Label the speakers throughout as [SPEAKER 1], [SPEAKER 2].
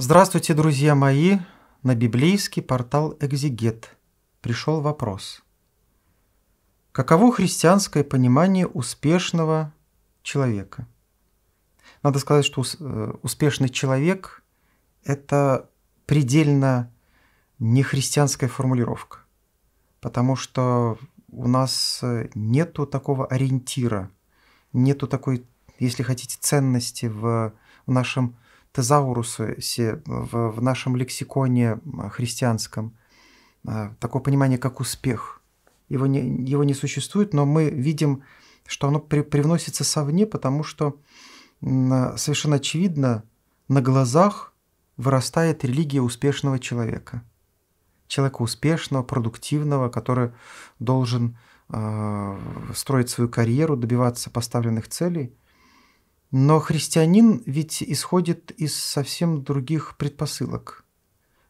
[SPEAKER 1] Здравствуйте, друзья мои! На библейский портал «Экзигет» пришел вопрос. Каково христианское понимание успешного человека? Надо сказать, что э, успешный человек – это предельно нехристианская формулировка, потому что у нас э, нету такого ориентира, нету такой, если хотите, ценности в нашем тезаурусы все в, в нашем лексиконе христианском, а, такое понимание, как успех. Его не, его не существует, но мы видим, что оно при, привносится совне, потому что совершенно очевидно, на глазах вырастает религия успешного человека. Человека успешного, продуктивного, который должен э, строить свою карьеру, добиваться поставленных целей – но христианин ведь исходит из совсем других предпосылок.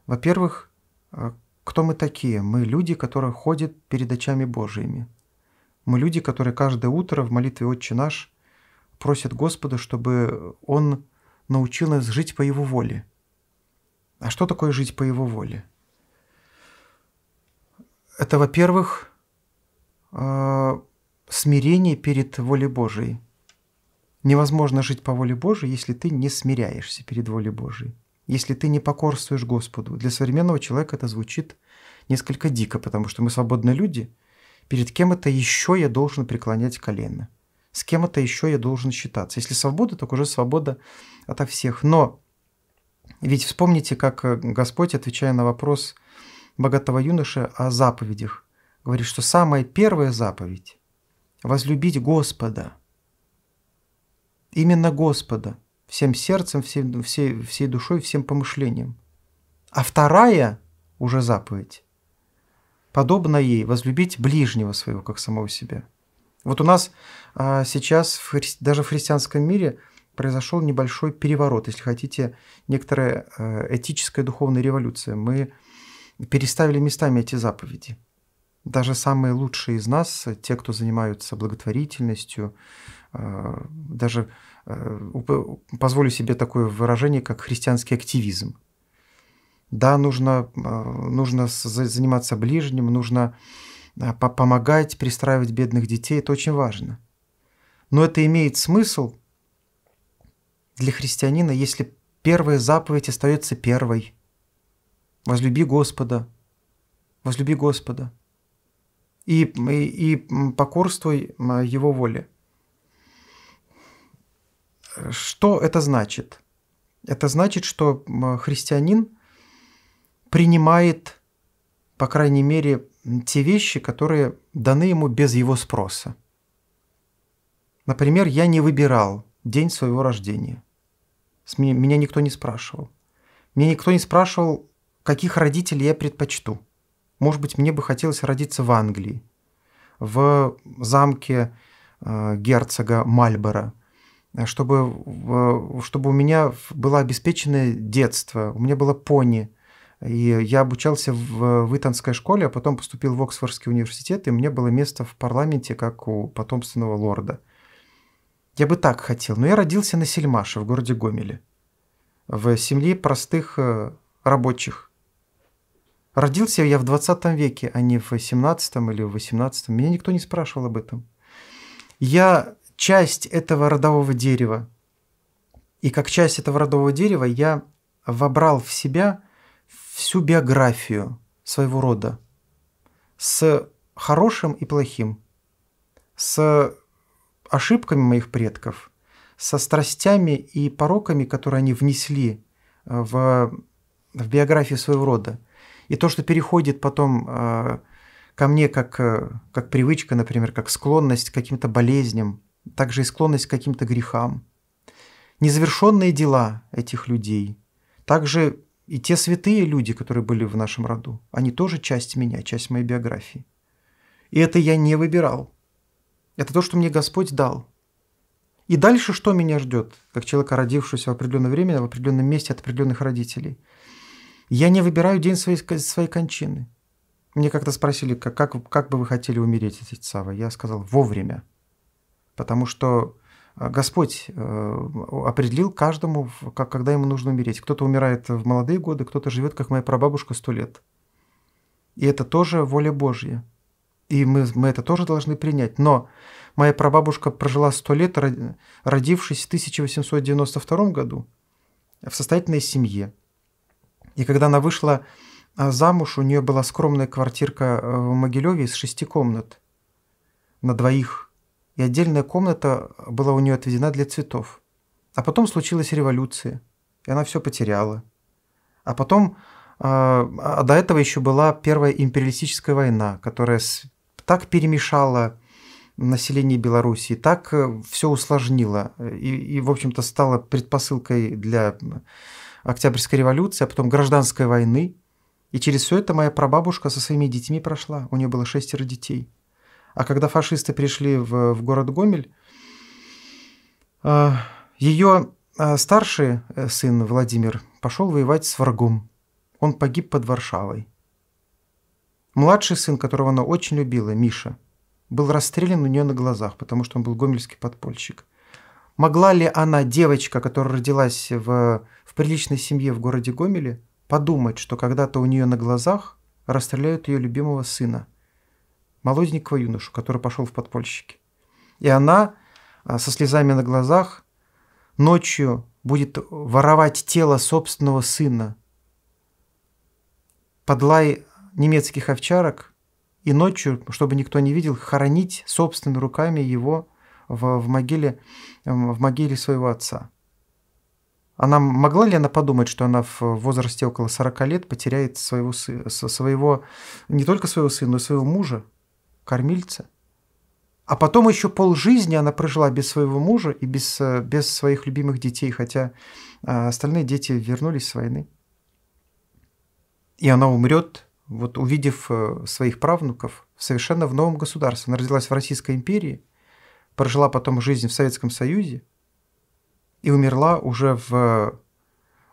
[SPEAKER 1] Во-первых, а, кто мы такие? Мы люди, которые ходят перед очами Божьими. Мы люди, которые каждое утро в молитве «Отче наш» просят Господа, чтобы Он научил нас жить по Его воле. А что такое жить по Его воле? Это, во-первых, а, смирение перед волей Божией – Невозможно жить по воле Божией, если ты не смиряешься перед волей Божией, если ты не покорствуешь Господу. Для современного человека это звучит несколько дико, потому что мы свободные люди. Перед кем это еще я должен преклонять колено? С кем это еще я должен считаться? Если свобода, так уже свобода ото всех. Но ведь вспомните, как Господь, отвечая на вопрос богатого юноши о заповедях, говорит, что самая первая заповедь – возлюбить Господа – именно Господа, всем сердцем, всем, всей, всей душой, всем помышлением. А вторая уже заповедь. Подобно ей возлюбить ближнего своего, как самого себя. Вот у нас а, сейчас в даже в христианском мире произошел небольшой переворот, если хотите, некоторая а, этическая духовная революция. Мы переставили местами эти заповеди. Даже самые лучшие из нас, те, кто занимаются благотворительностью, Э, даже э, позволю себе такое выражение, как христианский активизм. Да, нужно, э, нужно заниматься ближним, нужно помогать, пристраивать бедных детей, это очень важно. Но это имеет смысл для христианина, если первая заповедь остается первой. Возлюби Господа. Возлюби Господа. И, и, и покорствуй Его воле. Что это значит? Это значит, что христианин принимает, по крайней мере, те вещи, которые даны ему без его спроса. Например, я не выбирал день своего рождения. Меня никто не спрашивал. Меня никто не спрашивал, каких родителей я предпочту. Может быть, мне бы хотелось родиться в Англии, в замке э, герцога Мальборо, Э, чтобы, э, чтобы у меня было обеспеченное детство, у меня было пони. И я обучался в Вытонской школе, а потом поступил в Оксфордский университет, и мне было место в парламенте, как у потомственного лорда. Я бы так хотел, но я родился на Сельмаше в городе Гомеле, в семье простых э, рабочих. Родился я в 20 веке, а не в 17 или в 18. Меня никто не спрашивал об этом. Я часть этого родового дерева. И как часть этого родового дерева я вобрал в себя всю биографию своего рода с хорошим и плохим, с ошибками моих предков, со страстями и пороками, которые они внесли э, в, в биографию своего рода. И то, что переходит потом э, ко мне как, э, как привычка, например, как склонность к каким-то болезням, также и склонность к каким-то грехам. Незавершенные дела этих людей, также и те святые люди, которые были в нашем роду, они тоже часть меня, часть моей биографии. И это я не выбирал. Это то, что мне Господь дал. И дальше что меня ждет, как человека, родившегося в определенное время, в определенном месте от определенных родителей? Я не выбираю день своей, своей кончины. Мне как-то спросили, как, как, как бы вы хотели умереть, отец Сава? Я сказал, вовремя потому что э, Господь э, определил каждому, как когда ему нужно умереть. Кто-то умирает в молодые годы, кто-то живет, как моя прабабушка, сто лет. И это тоже воля Божья. И мы, мы это тоже должны принять. Но моя прабабушка прожила сто лет, родившись в 1892 году в состоятельной семье. И когда она вышла а, замуж, у нее была скромная квартирка э, в Могилеве из шести комнат на двоих – и отдельная комната была у нее отведена для цветов. А потом случилась революция, и она все потеряла. А потом, а, а до этого еще была первая империалистическая война, которая так перемешала население Белоруссии, так э, все усложнило и, и в общем-то, стало предпосылкой для Октябрьской революции, а потом гражданской войны. И через все это моя прабабушка со своими детьми прошла. У нее было шестеро детей – а когда фашисты пришли в, в город Гомель, а, ее а, старший э, сын Владимир пошел воевать с врагом. Он погиб под Варшавой. Младший сын, которого она очень любила, Миша, был расстрелян у нее на глазах, потому что он был гомельский подпольщик. Могла ли она, девочка, которая родилась в, в приличной семье в городе Гомеле, подумать, что когда-то у нее на глазах расстреляют ее любимого сына – молоденького юношу, который пошел в подпольщики. И она а, со слезами на глазах ночью будет воровать тело собственного сына под лай немецких овчарок и ночью, чтобы никто не видел, хоронить собственными руками его в, в, могиле, эм, в могиле своего отца. Она могла ли она подумать, что она в возрасте около 40 лет потеряет своего, своего не только своего сына, но и своего мужа, кормильца. А потом еще полжизни она прожила без своего мужа и без, э, без своих любимых детей, хотя э, остальные дети вернулись с войны. И она умрет, вот увидев э, своих правнуков, совершенно в новом государстве. Она родилась в Российской империи, прожила потом жизнь в Советском Союзе и умерла уже в,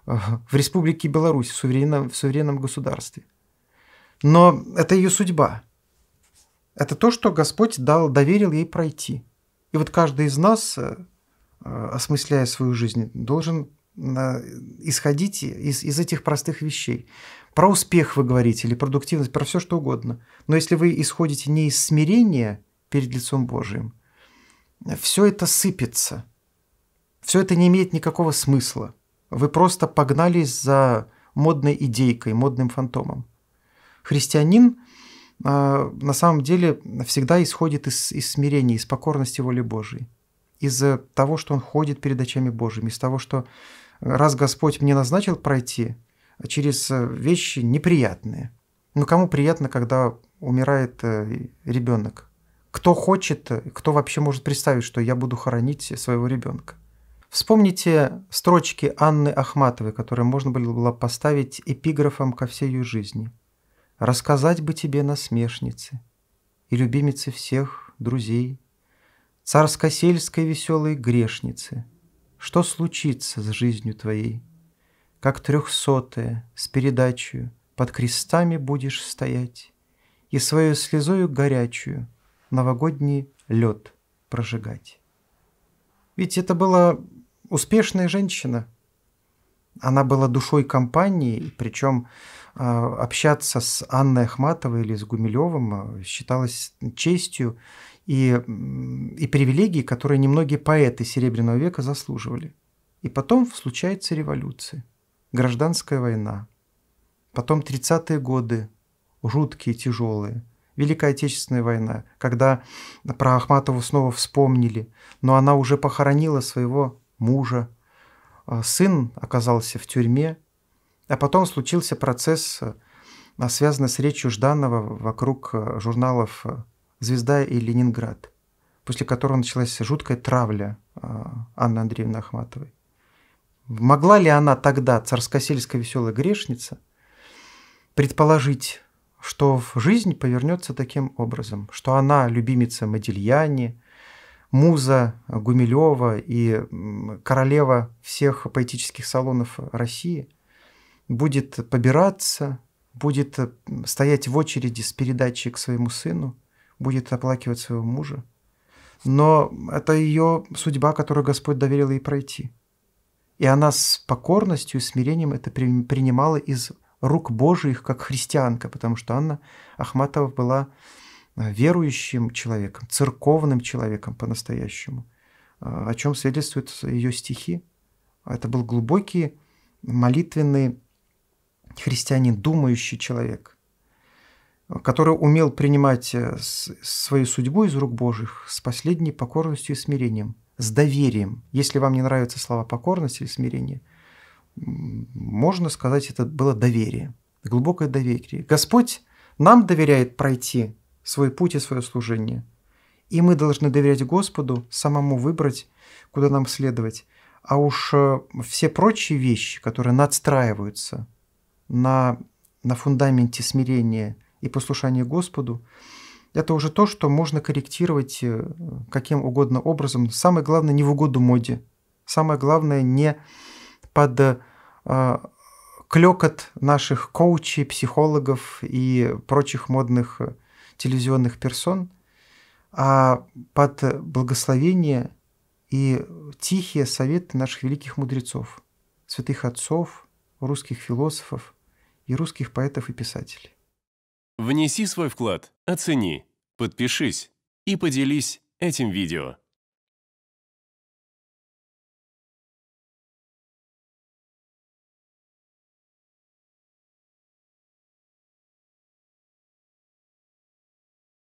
[SPEAKER 1] в Республике Беларусь, в суверенном, в суверенном государстве. Но это ее судьба – это то, что Господь дал, доверил ей пройти. И вот каждый из нас, э, осмысляя свою жизнь, должен э, исходить из, из этих простых вещей. Про успех вы говорите или продуктивность, про все что угодно. Но если вы исходите не из смирения перед лицом Божьим, все это сыпется. Все это не имеет никакого смысла. Вы просто погнались за модной идейкой, модным фантомом. Христианин а, на самом деле всегда исходит из, из смирения, из покорности воли Божией, из э, того, что он ходит перед очами Божьими, из того, что э, раз Господь мне назначил пройти а через э, вещи неприятные. Ну кому приятно, когда умирает ребенок? Кто хочет, кто вообще может представить, что я буду хоронить своего ребенка? Вспомните строчки Анны Ахматовой, которые можно было бы поставить эпиграфом ко всей ее жизни – Рассказать бы тебе насмешнице И любимице всех друзей, Царско-сельской веселой грешнице, Что случится с жизнью твоей, Как трехсотая с передачью Под крестами будешь стоять И свою слезою горячую Новогодний лед прожигать. Ведь это была успешная женщина. Она была душой компании, причем а, общаться с Анной Ахматовой или с Гумилевым а, считалось честью и, и привилегией, которые немногие поэты Серебряного века заслуживали. И потом случается революция, гражданская война, потом 30-е годы, жуткие, тяжелые – Великая Отечественная война, когда про Ахматову снова вспомнили, но она уже похоронила своего мужа. А сын оказался в тюрьме, а потом случился процесс, э, связанный с речью Жданова вокруг э, журналов э, «Звезда» и «Ленинград», после которого началась жуткая травля Анны Андреевны Ахматовой. Могла ли она тогда, царскосельская веселая грешница, предположить, что в жизнь повернется таким образом, что она любимица Модильяни, муза Гумилева и королева всех поэтических салонов России – будет побираться, будет э, стоять в очереди с передачей к своему сыну, будет оплакивать своего мужа. Но это ее судьба, которую Господь доверил ей пройти. И она с покорностью и смирением это принимала из рук Божиих, как христианка, потому что Анна Ахматова была э, верующим человеком, церковным человеком по-настоящему, э, о чем свидетельствуют ее стихи. Это был глубокий молитвенный христианин, думающий человек, который умел принимать э, свою судьбу из рук Божьих с последней покорностью и смирением, с доверием. Если вам не нравятся слова покорность или смирение, можно сказать, это было доверие, глубокое доверие. Господь нам доверяет пройти свой путь и свое служение. И мы должны доверять Господу, самому выбрать, куда нам следовать. А уж э, все прочие вещи, которые надстраиваются – на, на фундаменте смирения и послушания Господу, это уже то, что можно корректировать э, каким угодно образом. Самое главное не в угоду моде. Самое главное не под э, клекот наших коучей, психологов и прочих модных э, телевизионных персон, а под благословение и тихие советы наших великих мудрецов, святых отцов, русских философов, и русских поэтов и писателей. Внеси свой вклад, оцени, подпишись и поделись этим видео.